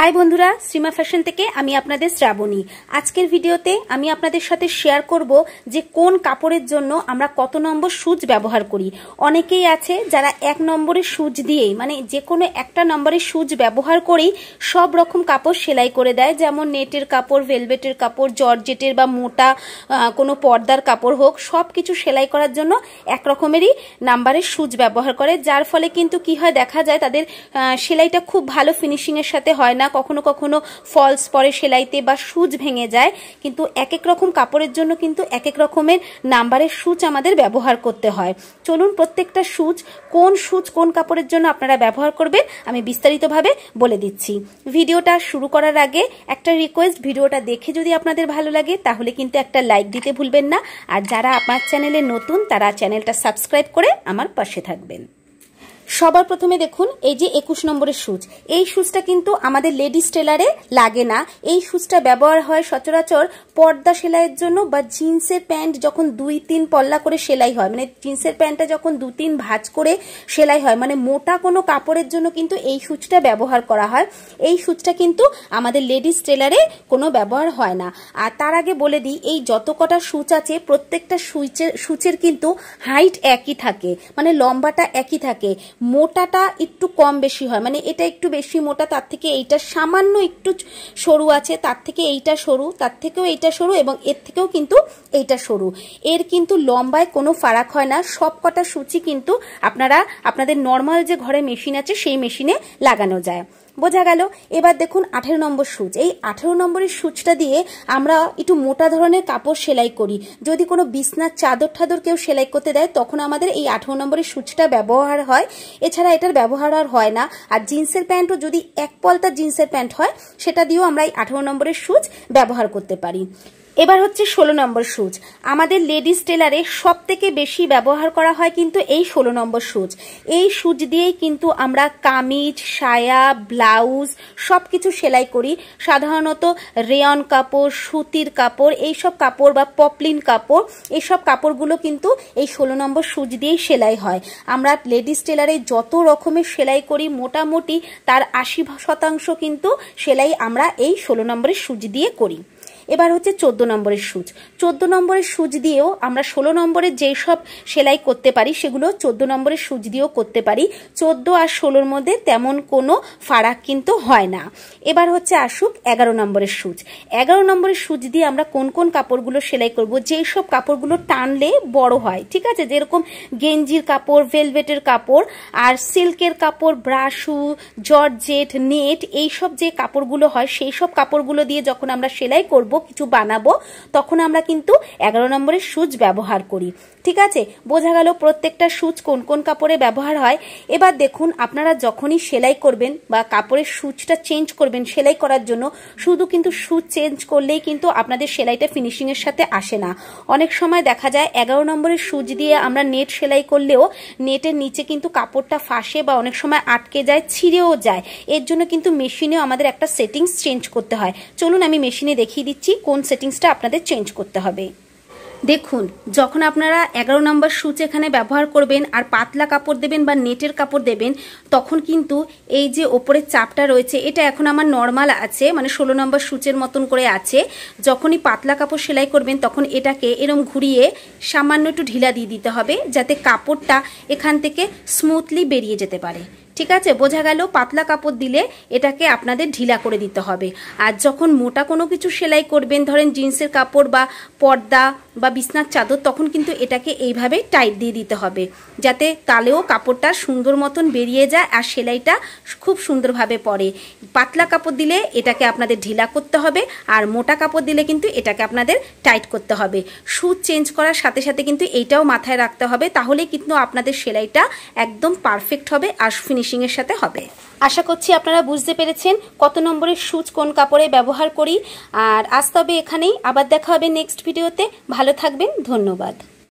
high বন্ধুরা Srima fashion থেকে আমি আপনাদের শ্রাবণী আজকের ভিডিওতে আমি আপনাদের সাথে শেয়ার করব যে কোন কাপড়ের জন্য আমরা কত নম্বর সুচ ব্যবহার করি অনেকেই আছে যারা এক নম্বরের সুচ দিয়েই মানে যে কোনো একটা নম্বরের সুচ ব্যবহার করেই সব রকম কাপড় সেলাই করে দেয় যেমন নেটের কাপড় ভেলভেটের কাপড় জর্জেটের বা মোটা কোনো পর্দার কাপড় হোক সব কিছু সেলাই করার জন্য এক রকমেরই নাম্বারের সুচ ব্যবহার করে যার ফলে কিন্তু কি হয় দেখা যায় তাদের সেলাইটা খুব ভালো ফিনিশিংয়ের সাথে হয় না কখনো কখনো ফলস পরে সেলাইতে বা সুচ ভেঙে যায় কিন্তু এক এক রকম কাপড়ের জন্য কিন্তু এক এক রকমের নাম্বারের সুচ আমাদের ব্যবহার করতে হয় চলুন প্রত্যেকটা সুচ কোন সুচ কোন কাপড়ের জন্য আপনারা ব্যবহার করবেন আমি বিস্তারিতভাবে বলে দিচ্ছি ভিডিওটা শুরু করার আগে একটা রিকোয়েস্ট ভিডিওটা দেখে যদি আপনাদের ভালো লাগে তাহলে কিন্তু একটা লাইক দিতে ভুলবেন না আর যারা আমার চ্যানেলে নতুন তারা চ্যানেলটা সাবস্ক্রাইব করে আমার পাশে থাকবেন সবার প্রথমে দেখুন এই যে একুশ নম্বরের সুচ এই সুচটা কিন্তু আমাদের লেডিস টেলারে লাগে না এই সুচটা ব্যবহার হয় সচরাচর পর্দা সেলাইয়ের জন্য বা জিন্সের প্যান্ট যখন দুই তিন পল্লা করে সেলাই হয় মানে জিন্সের প্যান্টটা যখন দু তিন ভাঁজ করে সেলাই হয় মানে মোটা কোনো কাপড়ের জন্য কিন্তু এই সুচটা ব্যবহার করা হয় এই সুচটা কিন্তু আমাদের লেডিস টেলারে কোনো ব্যবহার হয় না আর তার আগে বলে দিই এই যত কটা সুচ আছে প্রত্যেকটা সুইচের সুচের কিন্তু হাইট একই থাকে মানে লম্বাটা একই থাকে মোটাটা একটু কম বেশি হয় মানে এটা একটু বেশি মোটা তার থেকে এইটা সামান্য একটু সরু আছে তার থেকে এইটা সরু তার থেকেও এইটা সরু এবং এর থেকেও কিন্তু এইটা সরু এর কিন্তু লম্বায় কোনো ফারাক হয় না সব কটা সূচি কিন্তু আপনারা আপনাদের নর্মাল যে ঘরে মেশিন আছে সেই মেশিনে লাগানো যায় বোঝা গেল এবার দেখুন আঠেরো নম্বর সূচ এই আঠেরো নম্বরের সূচটা দিয়ে আমরা একটু মোটা ধরনের কাপড় সেলাই করি যদি কোনো বিছনার চাদর ঠাদর কেউ সেলাই করতে দেয় তখন আমাদের এই আঠেরো নম্বরের সূচটা ব্যবহার হয় এছাড়া এটার ব্যবহার আর হয় না আর জিন্সের প্যান্টও যদি এক পলতা জিন্সের প্যান্ট হয় সেটা দিয়েও আমরা এই আঠেরো নম্বরের সূচ ব্যবহার করতে পারি এবার হচ্ছে ষোলো নম্বর সুচ আমাদের লেডিস টেলারে সব থেকে বেশি ব্যবহার করা হয় কিন্তু এই ষোলো নম্বর সুচ এই সুচ দিয়েই কিন্তু আমরা কামিজ সায়া ব্লাউজ সব কিছু সেলাই করি সাধারণত রেয়ন কাপড় সুতির কাপড় এই সব কাপড় বা পপলিন কাপড় এইসব কাপড়গুলো কিন্তু এই ষোলো নম্বর সুচ দিয়েই সেলাই হয় আমরা লেডিস টেলারে যত রকমের সেলাই করি মোটামুটি তার আশি শতাংশ কিন্তু সেলাই আমরা এই ষোলো নম্বরের সুচ দিয়ে করি এবার হচ্ছে চোদ্দো নম্বরের সুচ চোদ্দো নম্বরের সুচ দিয়েও আমরা ষোলো নম্বরের যেই সব সেলাই করতে পারি সেগুলো চোদ্দো নম্বরের সুচ দিয়েও করতে পারি চোদ্দো আর ষোলোর মধ্যে তেমন কোনো ফারাক কিন্তু হয় না এবার হচ্ছে আসুক এগারো নম্বরের সুচ এগারো নম্বরের সুচ দিয়ে আমরা কোন কোন কাপড়গুলো সেলাই করব যেই সব কাপড়গুলো টানলে বড় হয় ঠিক আছে যেরকম গেঞ্জির কাপড় ভেলভেটের কাপড় আর সিল্কের কাপড় ব্রাশু জর্জেট নেট এই সব যে কাপড়গুলো হয় সেই সব কাপড়গুলো দিয়ে যখন আমরা সেলাই করব কিছু বানাবো তখন আমরা কিন্তু এগারো নম্বরের সুচ ব্যবহার করি ঠিক আছে বোঝা গেল প্রত্যেকটা সুচ কোন কোন কাপড়ে ব্যবহার হয় এবার দেখুন আপনারা যখনই সেলাই করবেন বা কাপড়ের সুচটা চেঞ্জ করবেন সেলাই করার জন্য শুধু কিন্তু সুচ চেঞ্জ করলেই কিন্তু আপনাদের সেলাইটা ফিনিশিংয়ের সাথে আসে না অনেক সময় দেখা যায় এগারো নম্বরের সুচ দিয়ে আমরা নেট সেলাই করলেও নেটের নিচে কিন্তু কাপড়টা ফাঁসে বা অনেক সময় আটকে যায় ছিঁড়েও যায় এর জন্য কিন্তু মেশিনেও আমাদের একটা সেটিংস চেঞ্জ করতে হয় চলুন আমি মেশিনে দেখিয়ে দিচ্ছি দেখাচ্ছি কোন সেটিংসটা আপনাদের চেঞ্জ করতে হবে দেখুন যখন আপনারা এগারো নম্বর সুচ এখানে ব্যবহার করবেন আর পাতলা কাপড় দেবেন বা নেটের কাপড় দেবেন তখন কিন্তু এই যে ওপরের চাপটা রয়েছে এটা এখন আমার নর্মাল আছে মানে ষোলো নম্বর সুচের মতন করে আছে যখনই পাতলা কাপড় সেলাই করবেন তখন এটাকে এরম ঘুরিয়ে সামান্য একটু ঢিলা দিয়ে দিতে হবে যাতে কাপড়টা এখান থেকে স্মুথলি বেরিয়ে যেতে পারে ঠিক আছে বোঝা গেল পাতলা কাপড় দিলে এটাকে আপনাদের ঢিলা করে দিতে হবে আর যখন মোটা কোনো কিছু সেলাই করবেন ধরেন জিন্সের কাপড় বা পর্দা বা বিছনার চাদর তখন কিন্তু এটাকে এইভাবে টাইট দিয়ে দিতে হবে যাতে তালেও কাপড়টা সুন্দর মতন বেরিয়ে যায় আর সেলাইটা খুব সুন্দরভাবে পড়ে পাতলা কাপড় দিলে এটাকে আপনাদের ঢিলা করতে হবে আর মোটা কাপড় দিলে কিন্তু এটাকে আপনাদের টাইট করতে হবে সুচ চেঞ্জ করার সাথে সাথে কিন্তু এইটাও মাথায় রাখতে হবে তাহলে কিন্তু আপনাদের সেলাইটা একদম পারফেক্ট হবে আর ফিনিশ ফিনিশিংয়ের সাথে হবে আশা করছি আপনারা বুঝতে পেরেছেন কত নম্বরের সুচ কোন কাপড়ে ব্যবহার করি আর আজ তবে এখানেই আবার দেখা হবে নেক্সট ভিডিওতে ভালো থাকবেন ধন্যবাদ